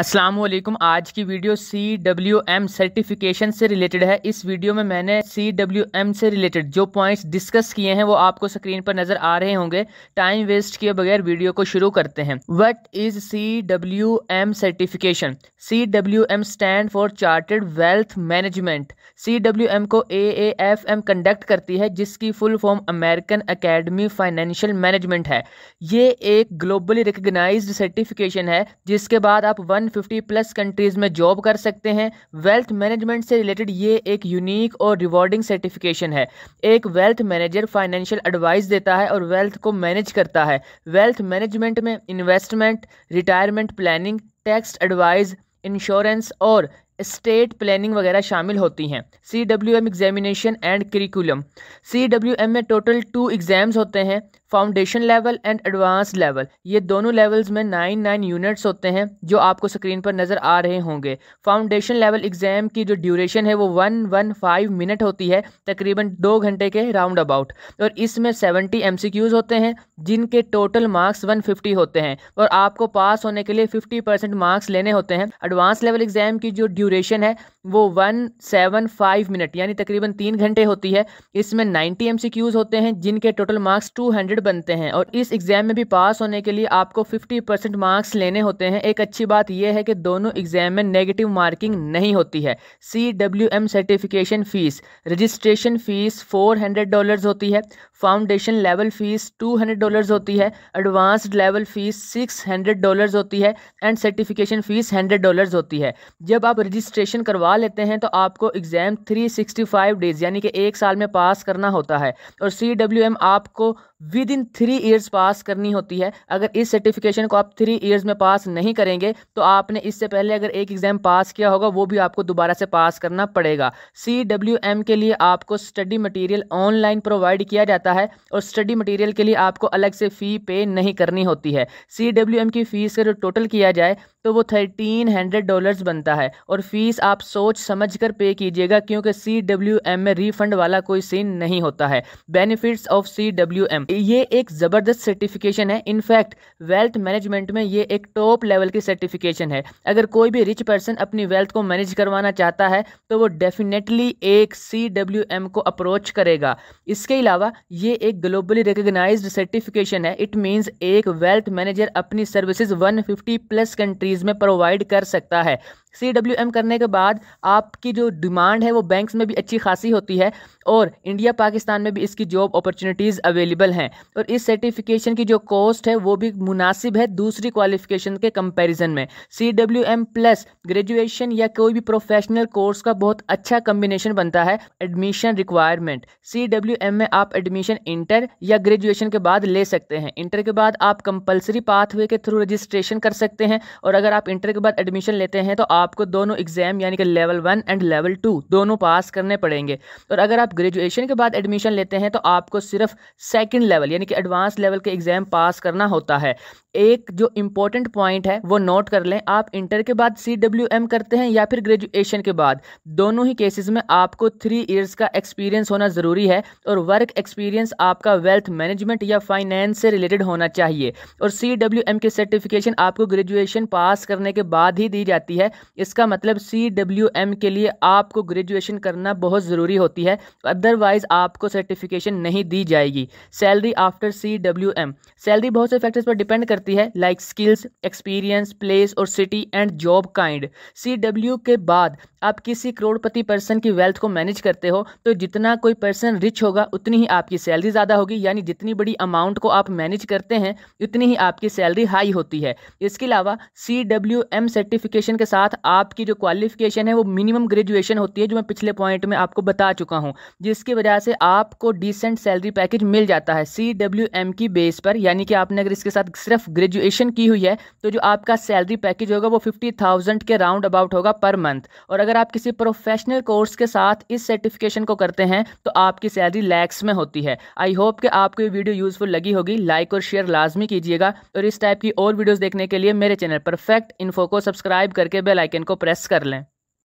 असलम आज की video C W M certification से रिलेटेड है इस वीडियो में मैंने सी डब्ल्यू एम से रिलेटेड जो पॉइंट्स डिस्कस किए हैं वो आपको स्क्रीन पर नजर आ रहे होंगे टाइम वेस्ट किए बगैर वीडियो को शुरू करते हैं what is C W M certification C W M stand for chartered wealth management C W M को A A F M conduct करती है जिसकी full form American academy financial management है ये एक ग्लोबली रिकग्नाइज सर्टिफिकेशन है जिसके बाद आप वन 150 प्लस कंट्रीज़ में जॉब कर सकते हैं वेल्थ मैनेजमेंट से रिलेटेड ये एक यूनिक और रिवॉर्डिंग सर्टिफिकेशन है एक वेल्थ मैनेजर फाइनेंशियल एडवाइस देता है और वेल्थ को मैनेज करता है वेल्थ मैनेजमेंट में investment retirement planning tax advise insurance और स्टेट प्लानिंग वगैरह शामिल होती हैं C W M examination and curriculum C W M में टोटल टू एग्ज़ाम्स होते हैं foundation level and advance level ये दोनों लेवल्स में नाइन नाइन यूनिट्स होते हैं जो आपको स्क्रीन पर नज़र आ रहे होंगे फाउंडेशन लेवल एग्ज़ाम की जो ड्यूरेशन है वो वन वन फाइव मिनट होती है तकरीबन दो घंटे के राउंड अबाउट और इसमें सेवेंटी एम होते हैं जिनके टोटल मार्क्स वन फिफ्टी होते हैं और आपको पास होने के लिए फिफ्टी परसेंट मार्क्स लेने होते हैं एडवांस लेवल एग्ज़ाम की जो ड्यूरेशन है वो वन सेवन फाइव मिनट यानी तकरीबन तीन घंटे होती है इसमें नाइन्टी एम होते हैं जिनके टोटल मार्क्स टू हंड्रेड वर्ड बनते हैं और इस एग्ज़ाम में भी पास होने के लिए आपको 50 परसेंट मार्क्स लेने होते हैं एक अच्छी बात यह है कि दोनों एग्ज़ाम में नेगेटिव मार्किंग नहीं होती है C W M certification fees registration fees four hundred dollars होती है foundation level fees two hundred dollars होती है advanced level fees six hundred dollars होती है and certification fees hundred dollars होती है जब आप रजिस्ट्रेशन करवा लेते हैं तो आपको exam three sixty five days यानी कि एक साल में पास करना होता है और सी डब्ल्यू एम आपको with within three years pass करनी होती है अगर इस सर्टिफिकेशन को आप थ्री ईयर्स में पास नहीं करेंगे तो आपने इससे पहले अगर एक एग्ज़ाम पास किया होगा वो भी आपको दोबारा से पास करना पड़ेगा सी डब्ल्यू एम के लिए आपको स्टडी मटेरियल ऑनलाइन प्रोवाइड किया जाता है और स्टडी मटेरियल के लिए आपको अलग से फ़ी पे नहीं करनी होती है सी डब्ल्यू एम की फ़ीस का जो टोटल किया जाए तो वो थर्टीन हंड्रेड डॉलर्स बनता है और फीस आप सोच समझ कर पे कीजिएगा क्योंकि सी डब्ल्यू एम में रिफंड वाला कोई सीन नहीं होता है benefits of C W M ये एक ज़बरदस्त सर्टिफिकेशन है इनफैक्ट वेल्थ मैनेजमेंट में ये एक टॉप लेवल की सर्टिफिकेशन है अगर कोई भी रिच पर्सन अपनी वेल्थ को मैनेज करवाना चाहता है तो वो डेफिनेटली एक सी डब्ल्यू एम को अप्रोच करेगा इसके अलावा ये एक ग्लोबली रिकोगनाइज सर्टिफिकेशन है इट मीन्स एक वेल्थ मैनेजर अपनी services fifty plus country categories में प्रोवाइड कर सकता है सी डब्ल्यू एम करने के बाद आपकी जो डिमांड है वो बैंक्स में भी अच्छी खासी होती है और इंडिया पाकिस्तान में भी इसकी जॉब अपॉर्चुनिटीज़ अवेलेबल हैं और इस सर्टिफिकेशन की जो कॉस्ट है वो भी मुनासिब है दूसरी क्वालिफिकेशन के कंपैरिजन में C W M plus graduation या कोई भी प्रोफेशनल कोर्स का बहुत अच्छा कम्बिनेशन बनता है admission requirement C W M में आप एडमिशन इंटर या ग्रेजुएशन के बाद ले सकते हैं इंटर के बाद आप कंपल्सरी पाथवे के थ्रू रजिस्ट्रेशन कर सकते हैं और अगर आप इंटर के बाद एडमिशन लेते हैं तो आपको दोनों एग्जाम यानी कि level one and level two दोनों पास करने पड़ेंगे और अगर आप ग्रेजुएशन के बाद एडमिशन लेते हैं तो आपको सिर्फ सेकेंड लेवल यानी कि एडवांस लेवल के एग्ज़ाम पास करना होता है एक जो इंपॉर्टेंट पॉइंट है वो नोट कर लें आप इंटर के बाद सी करते हैं या फिर ग्रेजुएशन के बाद दोनों ही केसेस में आपको थ्री इयर्स का एक्सपीरियंस होना ज़रूरी है और वर्क एक्सपीरियंस आपका वेल्थ मैनेजमेंट या फाइनेंस से रिलेटेड होना चाहिए और सी के सर्टिफिकेशन आपको ग्रेजुएशन पास पास करने के बाद ही दी जाती है इसका मतलब सी डब्ल्यू एम के लिए आपको ग्रेजुएशन करना बहुत ज़रूरी होती है अदरवाइज़ आपको सर्टिफिकेशन नहीं दी जाएगी salary after C W M salary बहुत से फैक्टर्स पर डिपेंड करती है लाइक स्किल्स एक्सपीरियंस प्लेस और city and job kind C W के बाद आप किसी करोड़पति पर्सन की वेल्थ को मैनेज करते हो तो जितना कोई पर्सन रिच होगा उतनी ही आपकी सैलरी ज़्यादा होगी यानी जितनी बड़ी अमाउंट को आप मैनेज करते हैं उतनी ही आपकी सैलरी हाई होती है इसके अलावा सी डब्ल्यू एम सर्टिफिकेशन के साथ आपकी जो क्वालिफिकेशन है वो मिनिमम ग्रेजुएशन होती है जो मैं पिछले पॉइंट में आपको बता चुका हूँ जिसकी वजह से आपको डिसेंट सैलरी पैकेज मिल जाता है सी डब्ल्यू एम की बेस पर यानी कि आपने अगर इसके साथ सिर्फ ग्रेजुएशन की हुई है तो जो आपका सैलरी पैकेज होगा वो फिफ्टी थाउजेंड के राउंड अबाउट होगा पर मंथ और अगर आप किसी प्रोफेशनल कोर्स के साथ इस सर्टिफिकेशन को करते हैं तो आपकी सैलरी लैक्स में होती है आई होप कि आपको ये वीडियो यूजफुल लगी होगी लाइक और शेयर लाजमी कीजिएगा और इस टाइप की और वीडियोज़ देखने के लिए मेरे चैनल पर फैक्ट इन्फो को सब्सक्राइब करके बेल आइकन को प्रेस कर लें